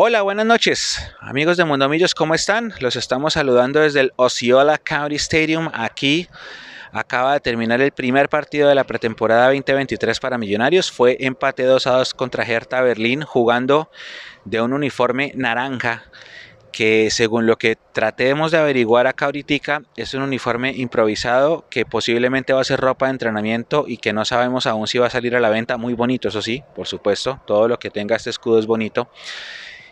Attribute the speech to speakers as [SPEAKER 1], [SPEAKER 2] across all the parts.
[SPEAKER 1] Hola, buenas noches, amigos de Mundomillos, ¿cómo están? Los estamos saludando desde el Osceola County Stadium. Aquí acaba de terminar el primer partido de la pretemporada 2023 para Millonarios. Fue empate 2 a 2 contra Hertha Berlín, jugando de un uniforme naranja que según lo que tratemos de averiguar acá ahorita es un uniforme improvisado que posiblemente va a ser ropa de entrenamiento y que no sabemos aún si va a salir a la venta, muy bonito eso sí, por supuesto, todo lo que tenga este escudo es bonito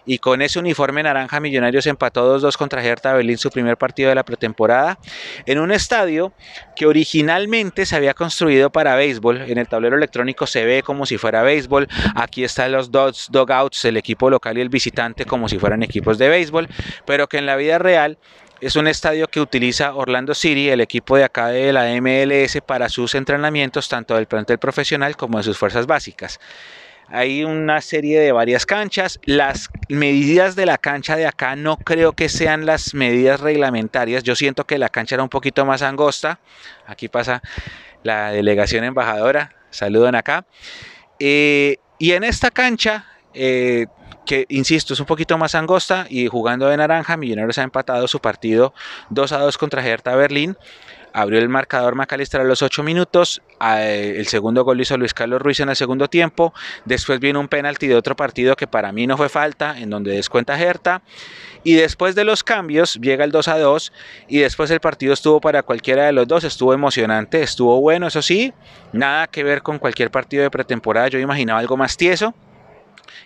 [SPEAKER 1] y con ese uniforme naranja Millonarios empató 2-2 contra Hertha Berlín su primer partido de la pretemporada en un estadio que originalmente se había construido para béisbol. En el tablero electrónico se ve como si fuera béisbol. Aquí están los dos dogouts, el equipo local y el visitante como si fueran equipos de béisbol, pero que en la vida real es un estadio que utiliza Orlando City, el equipo de acá de la MLS, para sus entrenamientos, tanto del plantel profesional como de sus fuerzas básicas. Hay una serie de varias canchas. Las medidas de la cancha de acá no creo que sean las medidas reglamentarias. Yo siento que la cancha era un poquito más angosta. Aquí pasa la delegación embajadora. Saludan acá. Eh, y en esta cancha, eh, que insisto, es un poquito más angosta y jugando de naranja, Millonarios ha empatado su partido 2 a 2 contra Hertha Berlín. Abrió el marcador McAllister a los 8 minutos. Eh, el segundo gol lo hizo Luis Carlos Ruiz en el segundo tiempo. Después viene un penalti de otro partido que para mí no fue falta, en donde descuenta Gerta. Y después de los cambios llega el 2 a 2. Y después el partido estuvo para cualquiera de los dos. Estuvo emocionante, estuvo bueno, eso sí. Nada que ver con cualquier partido de pretemporada. Yo imaginaba algo más tieso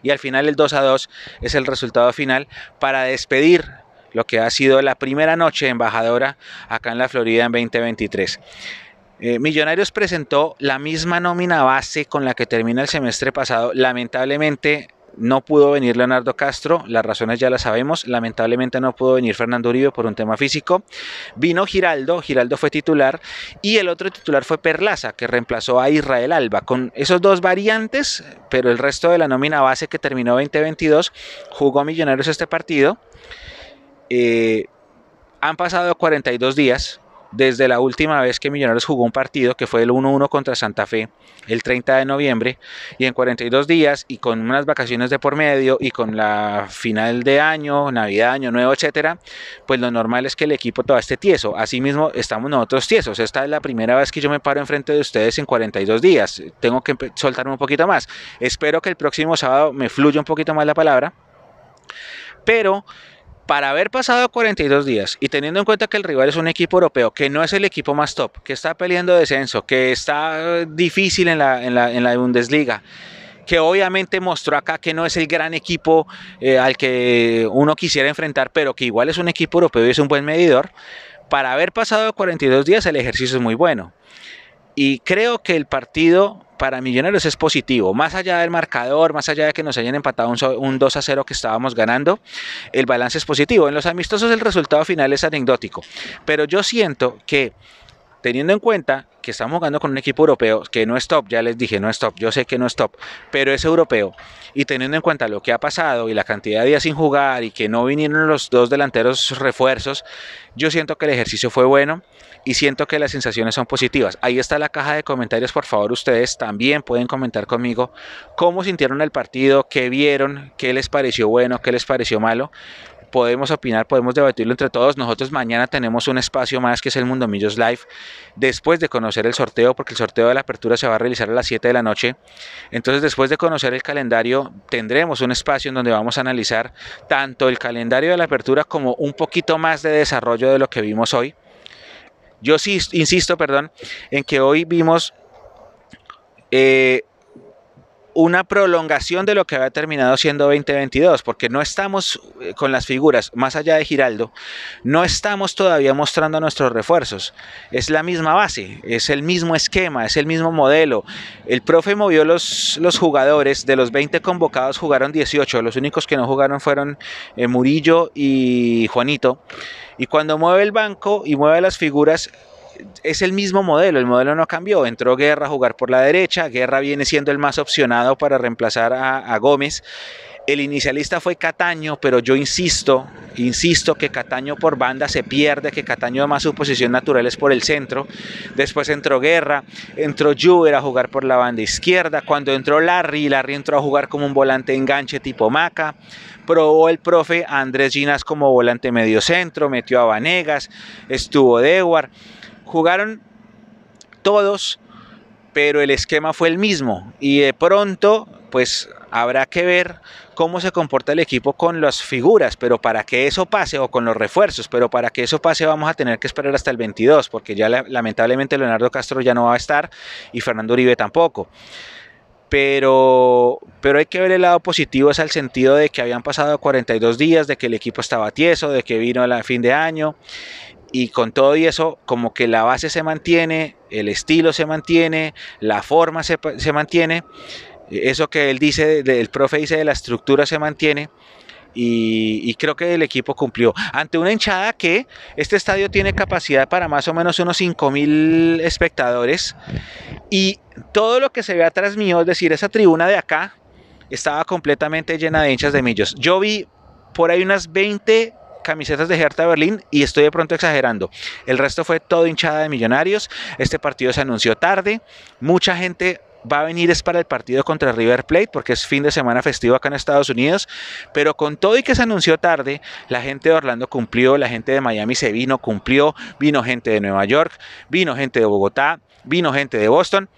[SPEAKER 1] y al final el 2 a 2 es el resultado final para despedir lo que ha sido la primera noche embajadora acá en la Florida en 2023. Eh, Millonarios presentó la misma nómina base con la que termina el semestre pasado. Lamentablemente no pudo venir Leonardo Castro, las razones ya las sabemos. Lamentablemente no pudo venir Fernando Uribe por un tema físico. Vino Giraldo, Giraldo fue titular y el otro titular fue Perlaza, que reemplazó a Israel Alba. Con esos dos variantes, pero el resto de la nómina base que terminó 2022, jugó Millonarios este partido. Eh, han pasado 42 días desde la última vez que Millonarios jugó un partido, que fue el 1-1 contra Santa Fe, el 30 de noviembre, y en 42 días y con unas vacaciones de por medio y con la final de año, Navidad, Año Nuevo, etcétera, pues lo normal es que el equipo todo esté tieso. Asimismo, estamos nosotros tiesos. Esta es la primera vez que yo me paro enfrente de ustedes en 42 días. Tengo que soltarme un poquito más. Espero que el próximo sábado me fluya un poquito más la palabra. Pero para haber pasado 42 días y teniendo en cuenta que el rival es un equipo europeo, que no es el equipo más top, que está peleando descenso, que está difícil en la, Bundesliga, que obviamente mostró acá que no es el gran equipo eh, al que uno quisiera enfrentar, pero que igual es un equipo europeo y es un buen medidor, para haber pasado 42 días el ejercicio es muy bueno. Y creo que el partido para Millonarios es positivo. Más allá del marcador, más allá de que nos hayan empatado un, 2 a 0 que estábamos ganando, el balance es positivo. En los amistosos el resultado final es anecdótico. Pero yo siento que teniendo en cuenta que estamos jugando con un equipo europeo que no es top, ya les dije, no es top, yo sé que no es top, pero es europeo. Y teniendo en cuenta lo que ha pasado y la cantidad de días sin jugar y que no vinieron los dos delanteros refuerzos, yo siento que el ejercicio fue bueno y siento que las sensaciones son positivas. Ahí está la caja de comentarios, por favor, ustedes también pueden comentar conmigo cómo sintieron el partido, qué vieron, qué les pareció bueno, qué les pareció malo, podemos opinar, podemos debatirlo entre todos. Nosotros mañana tenemos un espacio más que es el Mundo Millos Live, después de conocer el sorteo, porque el sorteo de la apertura se va a realizar a las 7 de la noche. Entonces, después de conocer el calendario, tendremos un espacio en donde vamos a analizar tanto el calendario de la apertura como un poquito más de desarrollo de lo que vimos hoy. Yo sí insisto, perdón, en que hoy vimos eh, una prolongación de lo que había terminado siendo 2022, porque no estamos eh, con las figuras, más allá de Giraldo, no estamos todavía mostrando nuestros refuerzos. Es la misma base, es el mismo esquema, es el mismo modelo. El profe movió los, los jugadores, de los 20 convocados jugaron 18, los únicos que no jugaron fueron eh, Murillo y Juanito. Y cuando mueve el banco y mueve las figuras, es el mismo modelo, el modelo no cambió, entró Guerra a jugar por la derecha, Guerra viene siendo el más opcionado para reemplazar a, Gómez. El inicialista fue Cataño, pero yo insisto, insisto que Cataño por banda se pierde, que Cataño además su posición natural es por el centro. Después entró Guerra, entró Juber a jugar por la banda izquierda. Cuando entró Larry, Larry entró a jugar como un volante enganche tipo Maca. Probó el profe Andrés Ginas como volante medio centro, metió a Vanegas, estuvo Dewar. Jugaron todos, pero el esquema fue el mismo. Y de pronto, pues habrá que ver cómo se comporta el equipo con las figuras, pero para que eso pase, o con los refuerzos, pero para que eso pase vamos a tener que esperar hasta el 22, porque ya lamentablemente Leonardo Castro ya no va a estar y Fernando Uribe tampoco. Pero, pero hay que ver el lado positivo, es al sentido de que habían pasado 42 días, de que el equipo estaba tieso, de que vino a fin de año y con todo y eso, como que la base se mantiene, el estilo se mantiene, la forma se, se mantiene, eso que él dice, el profe dice de la estructura se mantiene. Y, y, creo que el equipo cumplió. Ante una hinchada que este estadio tiene capacidad para más o menos unos 5.000 espectadores y todo lo que se ve atrás mío, es decir, esa tribuna de acá, estaba completamente llena de hinchas de millos. Yo vi por ahí unas 20 camisetas de Hertha Berlín y estoy de pronto exagerando. El resto fue todo hinchada de Millonarios. Este partido se anunció tarde. Mucha gente va a venir es para el partido contra River Plate porque es fin de semana festivo acá en Estados Unidos, pero con todo y que se anunció tarde, la gente de Orlando cumplió, la gente de Miami se vino, cumplió, vino gente de Nueva York, vino gente de Bogotá, vino gente de Boston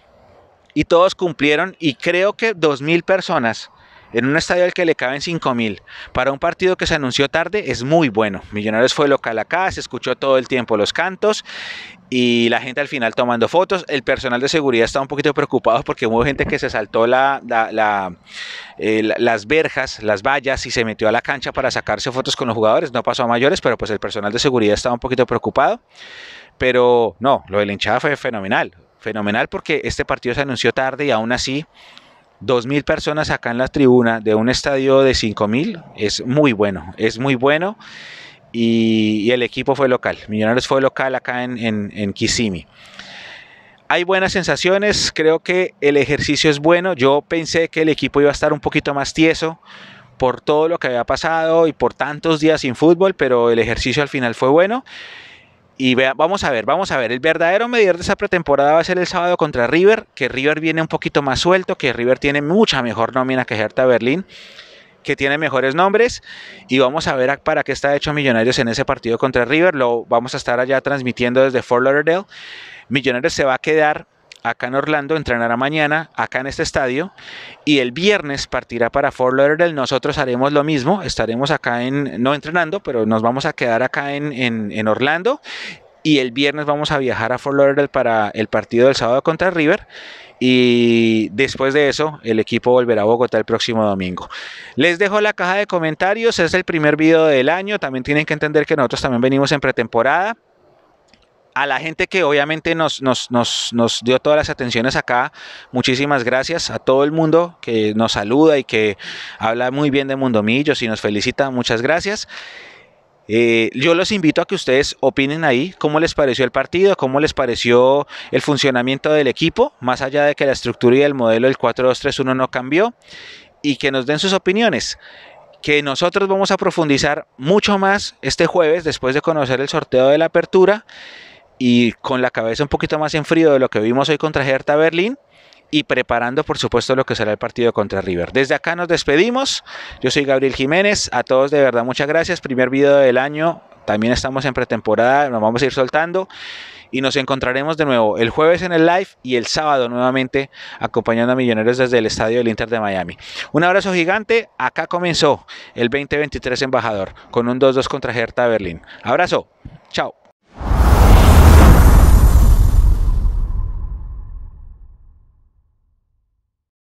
[SPEAKER 1] y todos cumplieron y creo que 2000 personas en un estadio al que le caben 5.000. Para un partido que se anunció tarde es muy bueno. Millonarios fue local acá, se escuchó todo el tiempo los cantos y la gente al final tomando fotos. El personal de seguridad estaba un poquito preocupado porque hubo gente que se saltó eh, las verjas, las vallas y se metió a la cancha para sacarse fotos con los jugadores. No pasó a mayores, pero pues el personal de seguridad estaba un poquito preocupado. Pero no, lo de la hinchada fue fenomenal. Fenomenal porque este partido se anunció tarde y aún así 2.000 personas acá en la tribuna de un estadio de 5.000 es muy bueno, es muy bueno. Y, el equipo fue local, Millonarios fue local acá en, en, hay buenas sensaciones, creo que el ejercicio es bueno. Yo pensé que el equipo iba a estar un poquito más tieso por todo lo que había pasado y por tantos días sin fútbol, pero el ejercicio al final fue bueno. Y vamos a ver, vamos a ver. El verdadero medidor de esa pretemporada va a ser el sábado contra River, que River viene un poquito más suelto, que River tiene mucha mejor nómina que Hertha Berlín, que tiene mejores nombres. Y vamos a ver para qué está hecho Millonarios en ese partido contra River. Lo vamos a estar allá transmitiendo desde Fort Lauderdale. Millonarios se va a quedar acá en Orlando, entrenará mañana acá en este estadio y el viernes partirá para Fort Lauderdale. Nosotros haremos lo mismo, estaremos acá en, no entrenando, pero nos vamos a quedar acá en, Orlando y el viernes vamos a viajar a Fort Lauderdale para el partido del sábado contra River y después de eso el equipo volverá a Bogotá el próximo domingo. Les dejo la caja de comentarios, es el primer video del año, también tienen que entender que nosotros también venimos en pretemporada, a la gente que obviamente nos, dio todas las atenciones acá, muchísimas gracias a todo el mundo que nos saluda y que habla muy bien de Mundomillos y nos felicita, muchas gracias. Eh, yo los invito a que ustedes opinen ahí cómo les pareció el partido, cómo les pareció el funcionamiento del equipo, más allá de que la estructura y el modelo del 4-2-3-1 no cambió, y que nos den sus opiniones que nosotros vamos a profundizar mucho más este jueves después de conocer el sorteo de la apertura y con la cabeza un poquito más en frío de lo que vimos hoy contra Hertha Berlín y preparando por supuesto lo que será el partido contra River. Desde acá nos despedimos. Yo soy Gabriel Jiménez. A todos de verdad muchas gracias. Primer video del año. También estamos en pretemporada. Nos vamos a ir soltando. Y nos encontraremos de nuevo el jueves en el live y el sábado nuevamente acompañando a Millonarios desde el estadio del Inter de Miami. Un abrazo gigante. Acá comenzó el 2023 Embajador con un 2-2 contra Hertha Berlín. Abrazo. Chao.